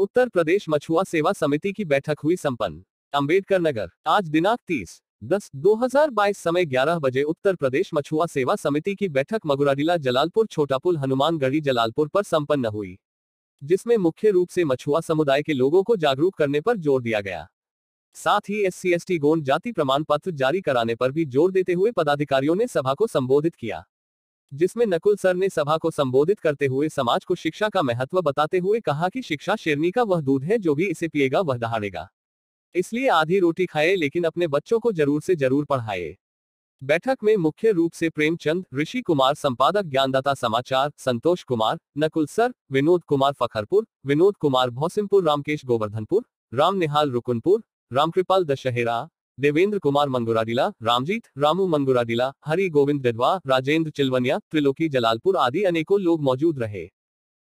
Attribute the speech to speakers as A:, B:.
A: उत्तर प्रदेश मछुआ सेवा समिति की बैठक हुई संपन्न अम्बेडकर नगर आज दिनांक तीस दस 2022 समय 11 बजे उत्तर प्रदेश मछुआ सेवा समिति की बैठक मगुराडिला जलालपुर छोटापुल हनुमानगढ़ी जलालपुर पर संपन्न हुई जिसमें मुख्य रूप से मछुआ समुदाय के लोगों को जागरूक करने पर जोर दिया गया साथ ही एस सी गोंड जाति प्रमाण पत्र जारी कराने पर भी जोर देते हुए पदाधिकारियों ने सभा को संबोधित किया जिसमें नकुल सर ने सभा को संबोधित करते हुए समाज को शिक्षा का महत्व बताते हुए कहा कि शिक्षा शेरनी का वह दूध है जो भी इसे पिएगा वह दहाड़ेगा इसलिए आधी रोटी खाए लेकिन अपने बच्चों को जरूर से जरूर पढ़ाए बैठक में मुख्य रूप से प्रेमचंद ऋषि कुमार संपादक ज्ञानदाता समाचार संतोष कुमार नकुल सर विनोद कुमार फखरपुर विनोद कुमार भौसिमपुर रामकेश गोवर्धनपुर राम निहाल रुकुनपुर रामकृपाल दशहरा देवेंद्र कुमार मंगुरादिला रामजीत रामू मंगुरादिला हरि गोविंद डडवा राजेंद्र चिलवनिया त्रिलोकी जलालपुर आदि अनेकों लोग मौजूद रहे